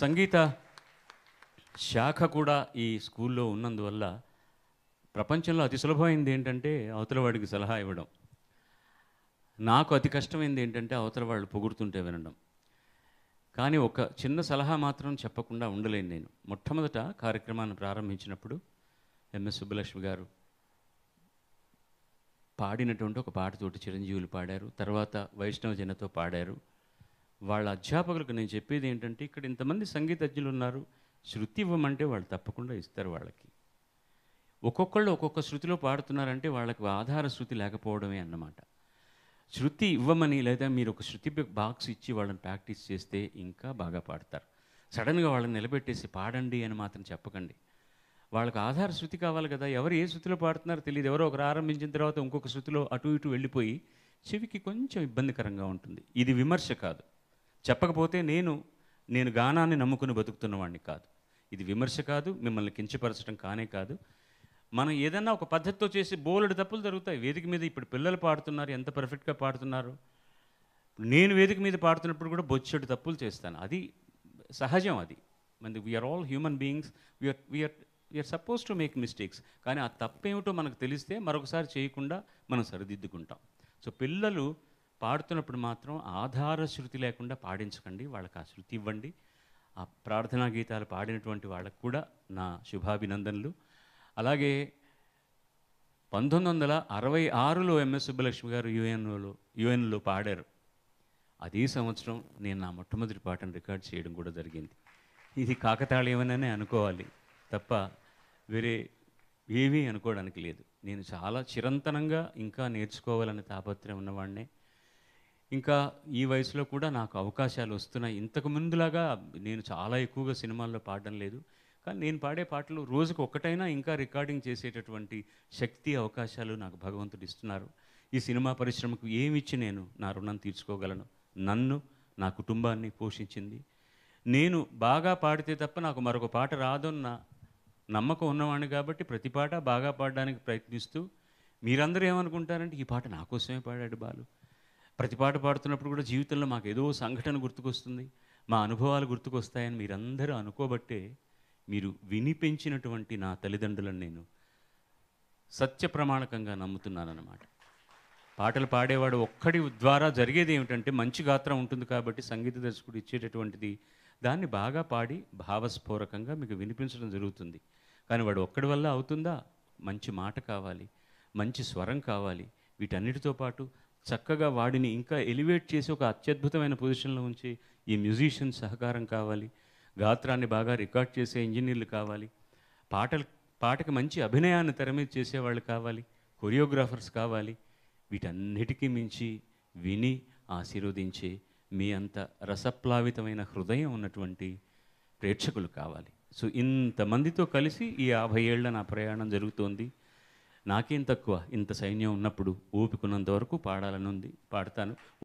సంగీత శాఖ కూడా ఈ స్కూల్లో ఉన్నందువల్ల ప్రపంచంలో అతి సులభమైంది ఏంటంటే అవతల వాడికి సలహా ఇవ్వడం నాకు అతి కష్టమైంది ఏంటంటే అవతల వాళ్ళు పొగుడుతుంటే వినడం కానీ ఒక చిన్న సలహా మాత్రం చెప్పకుండా ఉండలేను నేను మొట్టమొదట కార్యక్రమాన్ని ప్రారంభించినప్పుడు ఎంఎస్ సుబ్బలక్ష్మి గారు పాడినటువంటి ఒక పాటతోటి చిరంజీవులు పాడారు తర్వాత వైష్ణవ జనతో పాడారు వాళ్ళ అధ్యాపకులకు నేను చెప్పేది ఏంటంటే ఇక్కడ ఇంతమంది సంగీతజ్ఞులు ఉన్నారు శృతి ఇవ్వమంటే వాళ్ళు తప్పకుండా ఇస్తారు వాళ్ళకి ఒక్కొక్కళ్ళు ఒక్కొక్క శృతిలో పాడుతున్నారంటే వాళ్ళకి ఆధార శృతి లేకపోవడమే అన్నమాట శృతి ఇవ్వమని లేదా మీరు ఒక శృతి బాక్స్ ఇచ్చి వాళ్ళని ప్రాక్టీస్ చేస్తే ఇంకా బాగా పాడతారు సడన్గా వాళ్ళని నిలబెట్టేసి పాడండి అని మాత్రం చెప్పకండి వాళ్ళకి ఆధార శృతి కావాలి కదా ఎవరు ఏ శృతిలో పాడుతున్నారో తెలియదు ఎవరో ఒకరు ఆరంభించిన తర్వాత ఇంకొక శృతిలో అటు ఇటు వెళ్ళిపోయి చెవికి కొంచెం ఇబ్బందికరంగా ఉంటుంది ఇది విమర్శ కాదు చెప్పకపోతే నేను నేను గానాన్ని నమ్ముకుని బతుకుతున్నవాడిని కాదు ఇది విమర్శ కాదు మిమ్మల్ని కించపరచడం కానే కాదు మనం ఏదైనా ఒక పద్ధతితో చేసి బోలెడు తప్పులు జరుగుతాయి వేదిక మీద ఇప్పుడు పిల్లలు పాడుతున్నారు ఎంత పర్ఫెక్ట్గా పాడుతున్నారు నేను వేదిక మీద పాడుతున్నప్పుడు కూడా బొచ్చడు తప్పులు చేస్తాను అది సహజం అది మంది we are all human beings we are we are we are suppose to make mistakes కానీ ఆ తప్పేమిటో మనకు తెలిస్తే మరొకసారి చేయకుండా మనం సరిదిద్దుకుంటాం సో పిల్లలు పాడుతున్నప్పుడు మాత్రం ఆధార శృతి లేకుండా పాడించకండి వాళ్ళకి ఆ శృతి ఇవ్వండి ఆ ప్రార్థనా గీతాలు పాడినటువంటి వాళ్ళకు కూడా నా శుభాభినందనలు అలాగే పంతొమ్మిది వందల అరవై ఆరులో ఎంఎస్ సుబ్బలక్ష్మి గారు యుఎన్ఓలో యుఎన్లో పాడారు అదే సంవత్సరం నేను నా మొట్టమొదటి పాటను రికార్డ్ చేయడం కూడా జరిగింది ఇది కాకతాళీయమనే అనుకోవాలి తప్ప వేరే ఏమీ అనుకోవడానికి లేదు నేను చాలా చిరంతనంగా ఇంకా నేర్చుకోవాలనే తాపత్రయం ఉన్నవాడినే ఇంకా ఈ వయసులో కూడా నాకు అవకాశాలు వస్తున్నాయి ఇంతకు ముందులాగా నేను చాలా ఎక్కువగా సినిమాల్లో పాడడం లేదు కానీ నేను పాడే పాటలు రోజుకు ఒక్కటైనా ఇంకా రికార్డింగ్ చేసేటటువంటి శక్తి అవకాశాలు నాకు భగవంతుడు ఇస్తున్నారు ఈ సినిమా పరిశ్రమకు ఏమిచ్చి నేను నా రుణం తీర్చుకోగలను నన్ను నా కుటుంబాన్ని పోషించింది నేను బాగా పాడితే తప్ప నాకు మరొక పాట రాదన్న నమ్మకం ఉన్నవాడిని కాబట్టి ప్రతి పాట బాగా పాడడానికి ప్రయత్నిస్తూ మీరందరూ ఏమనుకుంటారంటే ఈ పాట నా కోసమే పాడాడు బాలు ప్రతి పాట పాడుతున్నప్పుడు కూడా జీవితంలో మాకు ఏదో సంఘటన గుర్తుకొస్తుంది మా అనుభవాలు గుర్తుకొస్తాయని మీరందరూ అనుకోబట్టే మీరు వినిపించినటువంటి నా తల్లిదండ్రులను నేను సత్య ప్రమాణకంగా నమ్ముతున్నానన్నమాట పాటలు పాడేవాడు ఒక్కడి ద్వారా జరిగేది ఏమిటంటే మంచి గాత్రం ఉంటుంది కాబట్టి సంగీత దర్శకుడు ఇచ్చేటటువంటిది దాన్ని బాగా పాడి భావస్ఫూరకంగా మీకు వినిపించడం జరుగుతుంది కానీ వాడు ఒక్కడి వల్ల అవుతుందా మంచి మాట కావాలి మంచి స్వరం కావాలి వీటన్నిటితో పాటు చక్కగా వాడిని ఇంకా ఎలివేట్ చేసి ఒక అత్యద్భుతమైన పొజిషన్లో ఉంచి ఈ మ్యూజిషియన్ సహకారం కావాలి గాత్రాన్ని బాగా రికార్డ్ చేసే ఇంజనీర్లు కావాలి పాటలు పాటకి మంచి అభినయాన్ని తెరమీద చేసేవాళ్ళు కావాలి కొరియోగ్రాఫర్స్ కావాలి వీటన్నిటికీ మించి విని ఆశీర్వదించే మీ అంత రసప్లావితమైన హృదయం ఉన్నటువంటి ప్రేక్షకులు కావాలి సో ఇంతమందితో కలిసి ఈ యాభై ఏళ్ళ నా ప్రయాణం జరుగుతోంది నాకేం తక్కువ ఇంత సైన్యం ఉన్నప్పుడు ఓపికనంత వరకు పాడాలని ఉంది పాడతాను